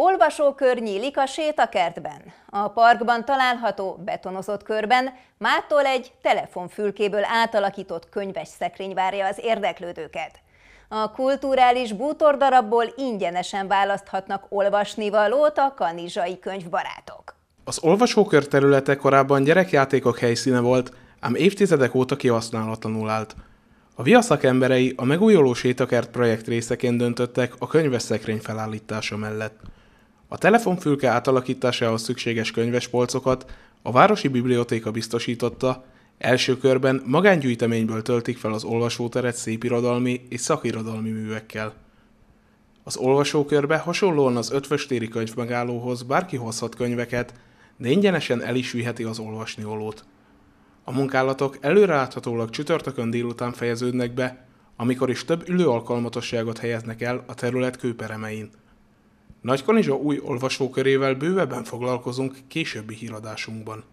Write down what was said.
Olvasókör nyílik a sétakertben. A parkban található, betonozott körben mától egy telefonfülkéből átalakított könyves szekrény várja az érdeklődőket. A kulturális bútordarabból ingyenesen választhatnak olvasnivalót a kanizsai könyvbarátok. Az olvasókör területe korábban gyerekjátékok helyszíne volt, ám évtizedek óta kihasználatlanul állt. A VIA szakemberei a megújuló sétakert projekt részeként döntöttek a könyves szekrény felállítása mellett. A telefonfülke átalakításához szükséges könyvespolcokat a Városi Bibliotéka biztosította, első körben magángyűjteményből töltik fel az olvasóteret szépirodalmi és szakirodalmi művekkel. Az olvasókörbe hasonlóan az ötvöstéri könyvmegállóhoz bárki hozhat könyveket, de ingyenesen el is viheti az olót. A munkálatok előreláthatólag csütörtökön délután fejeződnek be, amikor is több ülő alkalmatosságot helyeznek el a terület kőperemein. Nagy Kanizsa új olvasókörével bővebben foglalkozunk későbbi híradásunkban.